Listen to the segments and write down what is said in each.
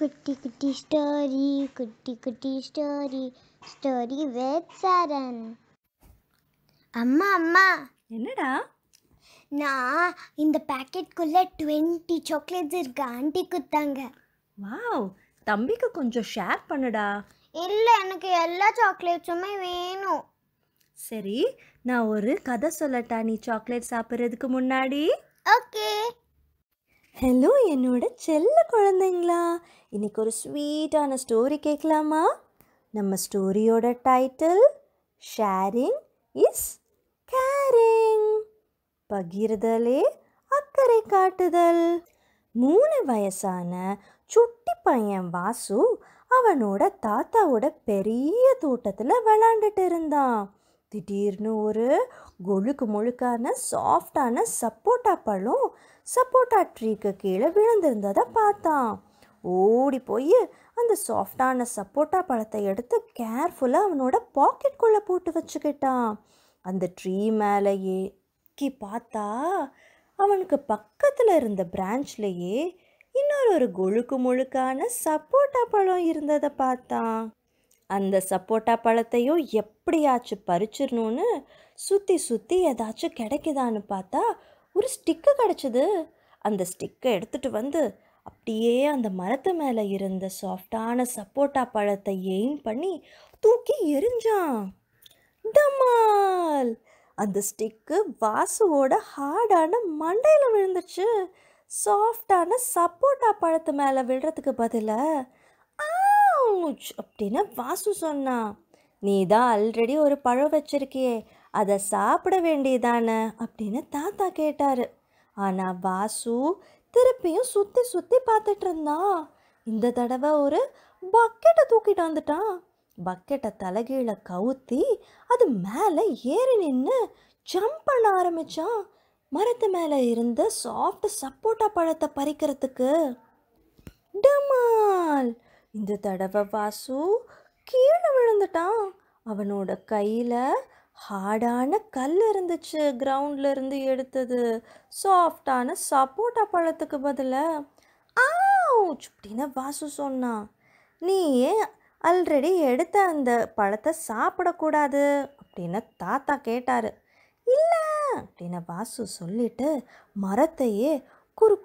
குட்டி குட்டி ஸ்டோரி குட்டி குட்டி ஸ்டோரி ஸ்டோரி வித் சரண் அம்மா அம்மா என்னடா நான் இந்த பேக்கெட்குள்ளே டுவெண்ட்டி சாக்லேட்ஸ் இருக்கு ஆண்டி குத்தாங்க வாவ் தம்பிக்கு கொஞ்சம் ஷேர் பண்ணுடா இல்லை எனக்கு எல்லா சாக்லேட்ஸுமே வேணும் சரி நான் ஒரு கதை சொல்லட்டா நீ சாக்லேட் சாப்பிட்றதுக்கு முன்னாடி ஓகே ஹலோ என்னோட செல்ல குழந்தைங்களா இன்றைக்கி ஒரு ஸ்வீட்டான ஸ்டோரி கேட்கலாமா நம்ம ஸ்டோரியோட டைட்டில் ஷேரிங் இஸ் கேரிங் பகிர்தலே அக்கறை காட்டுதல் மூணு வயசான சுட்டி பையன் வாசு அவனோட தாத்தாவோட பெரிய தோட்டத்தில் விளாண்டுட்டு இருந்தான் திடீர்னு ஒரு கொழுக்கு முழுக்கான சாஃப்டான சப்போட்டா பழம் சப்போட்டா ட்ரீக்கு கீழே விழுந்திருந்ததை பார்த்தான் ஓடி போய் அந்த சாஃப்டான சப்போட்டா பழத்தை எடுத்து கேர்ஃபுல்லாக அவனோட பாக்கெட்குள்ளே போட்டு வச்சுக்கிட்டான் அந்த ட்ரீ மேலேயே கி பார்த்தா அவனுக்கு பக்கத்தில் இருந்த பிரான்ச்லேயே இன்னொரு ஒரு கொழுக்கு முழுக்கான சப்போட்டா பழம் இருந்ததை பார்த்தான் அந்த சப்போட்டா பழத்தையும் எப்படியாச்சும் பறிச்சிடணும்னு சுற்றி சுற்றி ஏதாச்சும் கிடைக்குதான்னு பார்த்தா ஒரு ஸ்டிக்கு கிடச்சிது அந்த ஸ்டிக்கை எடுத்துகிட்டு வந்து அப்படியே அந்த மரத்து மேலே இருந்த சாஃப்டான சப்போட்டா பழத்தை எய்ம் பண்ணி தூக்கி எரிஞ்சான் டமால் அந்த ஸ்டிக்கு வாசுவோட ஹார்டான மண்டையில் விழுந்துச்சு சாஃப்டான சப்போட்டா பழத்து மேலே விழுறதுக்கு பதிலாக ஆவுச் அப்படின்னு வாசு சொன்னான் நீ தான் ஆல்ரெடி ஒரு பழம் வச்சிருக்கியே அதை சாப்பிட வேண்டியதானே அப்படின்னு தாத்தா கேட்டார் ஆனால் வாசு திருப்பியும் சுற்றி சுற்றி பார்த்துட்டு இருந்தான் இந்த தடவை ஒரு பக்கெட்டை தூக்கிட்டு வந்துட்டான் பக்கெட்டை தலைகீழ கவுத்தி அது மேலே ஏறி நின்று ஜம்ப் பண்ண ஆரம்பித்தான் மரத்து மேலே இருந்து சாஃப்ட் சப்போட்டா பழத்தை பறிக்கிறதுக்கு டமால் இந்த தடவை வாசு கீழே விழுந்துட்டான் அவனோட கையில் ஹார்டான கல் இருந்துச்சு கிரவுண்டில் இருந்து எடுத்தது சாஃப்டான சப்போட்டா பழத்துக்கு பதிலாக ஆ அப்படின்னு வாசு சொன்னான் நீ ஆல்ரெடி எடுத்த அந்த பழத்தை சாப்பிடக்கூடாது அப்படின்னு தாத்தா கேட்டார் இல்லை அப்படின்னு வாசு சொல்லிட்டு மரத்தையே குறு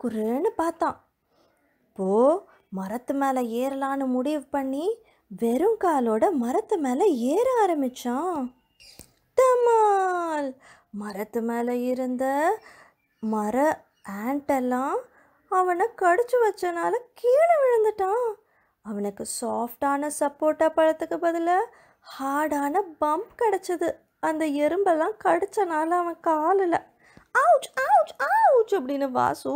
பார்த்தான் இப்போது மரத்து மேலே ஏறலான்னு முடிவு பண்ணி வெறும் காலோட மரத்து மேலே ஏற ஆரம்பித்தான் தமால் மரத்து மேலே இருந்த மர ஆண்டெல்லாம் அவனை கடிச்சு வச்சனால கீழே விழுந்துட்டான் அவனுக்கு சாஃப்டான சப்போட்டா பழத்துக்கு பதிலாக ஹார்டான பம்ப் கிடச்சிது அந்த எறும்பெல்லாம் கடிச்சனால அவன் காலில் ஆவுச் ஆவுச் ஆவுச் அப்படின்னு வாசு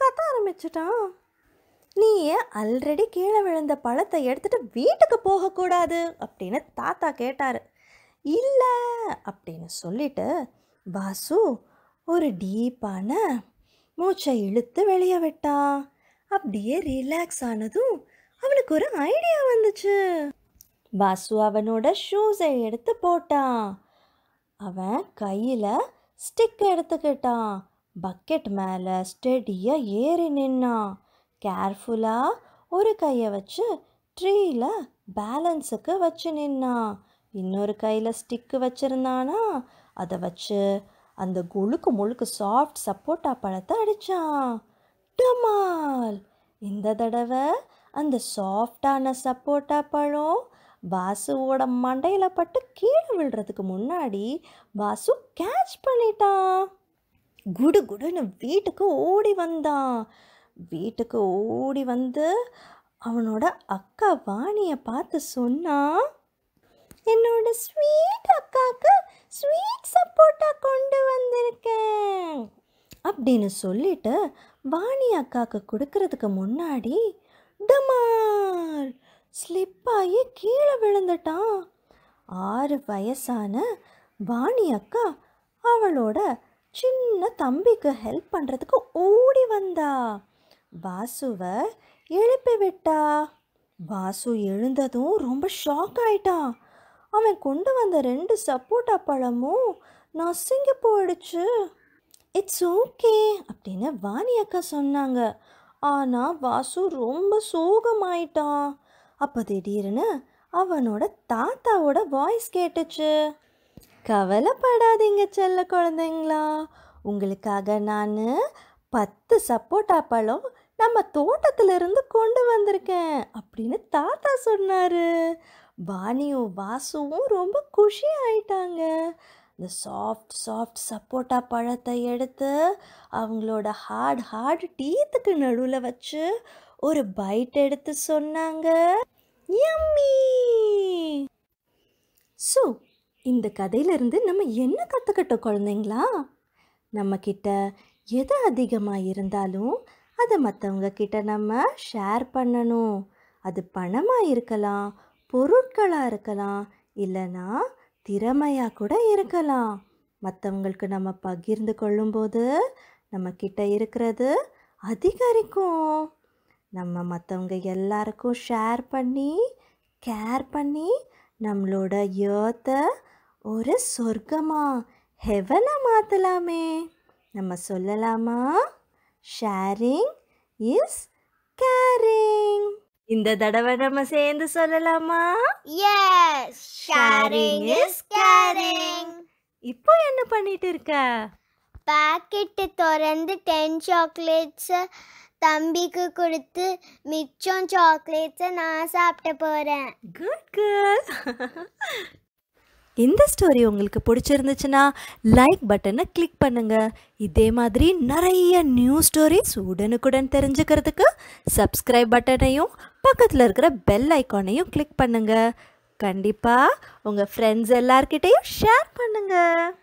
கத்த ஆரம்பிச்சிட்டான் நீ ஏன் ஆல்ரெடி கீழே விழுந்த பழத்தை எடுத்துகிட்டு வீட்டுக்கு போகக்கூடாது அப்படின்னு தாத்தா கேட்டார் இல்லை அப்படின்னு சொல்லிட்டு வாசு ஒரு டீப்பான மூச்சை இழுத்து வெளியே விட்டான் அப்படியே ரிலாக்ஸ் ஆனதும் அவனுக்கு ஒரு ஐடியா வந்துச்சு வாசு அவனோட ஷூஸை எடுத்து போட்டான் அவன் கையில் ஸ்டிக் எடுத்துக்கிட்டான் பக்கெட் மேலே ஸ்டெடியாக ஏறி நின்னான் கேர்ஃபுல்லாக ஒரு கையை வச்சு ட்ரீயில் பேலன்ஸுக்கு வச்சு நின்னான் இன்னொரு கையில் ஸ்டிக்கு வச்சுருந்தானா அதை வச்சு அந்த கொழுக்கு முழுக்கு சாஃப்ட் சப்போட்டா பழத்தை அடித்தான் டமால் இந்த தடவை அந்த சாஃப்டான சப்போட்டா பழம் வாசுவோட மண்டையில் பட்டு கீழே விழுறதுக்கு முன்னாடி வாசு கேட்ச் பண்ணிட்டான் குடு குடுன்னு வீட்டுக்கு ஓடி வந்தான் வீட்டுக்கு ஓடி வந்து அவனோட அக்கா வாணியை பார்த்து சொன்னா என்னோட ஸ்வீட் அக்காவுக்கு ஸ்வீட் சப்போட்டா கொண்டு வந்திருக்கேன் அப்படின்னு சொல்லிட்டு வாணி அக்காவுக்கு கொடுக்கறதுக்கு முன்னாடி டமார் ஸ்லிப்பாகி கீழே விழுந்துட்டான் ஆறு வயசான வாணி அக்கா அவளோட சின்ன தம்பிக்கு ஹெல்ப் பண்ணுறதுக்கு ஓடி வந்தா வாசுவை எழுப்பி விட்டா வாசு எழுந்ததும் ரொம்ப ஷாக் ஆயிட்டான் அவன் கொண்டு வந்த ரெண்டு சப்போட்டா பழமும் நசுங்கி போயிடுச்சு இட்ஸ் ஓகே அப்படின்னு வாணி அக்கா சொன்னாங்க ஆனால் வாசு ரொம்ப சோகமாயிட்டான் அப்போ திடீர்னு அவனோட தாத்தாவோட வாய்ஸ் கேட்டுச்சு கவலைப்படாதீங்க செல்ல குழந்தைங்களா உங்களுக்காக நான் பத்து சப்போட்டா பழம் நம்ம தோட்டத்திலிருந்து கொண்டு வந்திருக்கேன் அப்படின்னு தாத்தா சொன்னார் பாணியும் வாசுவும் ரொம்ப குஷி ஆயிட்டாங்க இந்த சாஃப்ட் சாஃப்ட் சப்போட்டா பழத்தை எடுத்து அவங்களோட ஹார்ட் ஹார்ட் டீத்துக்கு நடுவில் வச்சு ஒரு பைட் எடுத்து சொன்னாங்க யம்மி ஸோ இந்த கதையிலிருந்து நம்ம என்ன கற்றுக்கிட்டோம் குழந்தைங்களா நம்மக்கிட்ட எது அதிகமாக இருந்தாலும் அதை மற்றவங்க கிட்ட நம்ம ஷேர் பண்ணணும் அது பணமாக இருக்கலாம் பொருட்களாக இருக்கலாம் இல்லைனா திறமையாக கூட இருக்கலாம் மற்றவங்களுக்கு நம்ம பகிர்ந்து கொள்ளும்போது நம்மக்கிட்ட இருக்கிறது அதிகரிக்கும் நம்ம மற்றவங்க எல்லாருக்கும் ஷேர் பண்ணி கேர் பண்ணி நம்மளோட ஏர்த்தை ஒரு சொர்க்கமாக ஹெவனாக மாற்றலாமே நம்ம சொல்லலாமா ஷேரிங் இஸ் கேரிங் இந்த தடவை நம்ம சேர்ந்து சொல்லலாமா எஸ் ஷேரிங் இஸ் கேரிங் இப்போ என்ன பண்ணிட்டு இருக்க பாக்கெட்டு திறந்து டென் சாக்லேட்ஸை தம்பிக்கு கொடுத்து மிச்சம் சாக்லேட்ஸை நான் சாப்பிட்டு போகிறேன் குட் குட் இந்த ஸ்டோரி உங்களுக்கு பிடிச்சிருந்துச்சுன்னா லைக் பட்டனை கிளிக் பண்ணுங்க இதே மாதிரி நிறைய நியூ ஸ்டோரிஸ் உடனுக்குடன் தெரிஞ்சுக்கிறதுக்கு சப்ஸ்கிரைப் பட்டனையும் பக்கத்தில் இருக்கிற பெல் ஐக்கானையும் கிளிக் பண்ணுங்கள் கண்டிப்பாக உங்கள் ஃப்ரெண்ட்ஸ் எல்லார்கிட்டேயும் ஷேர் பண்ணுங்கள்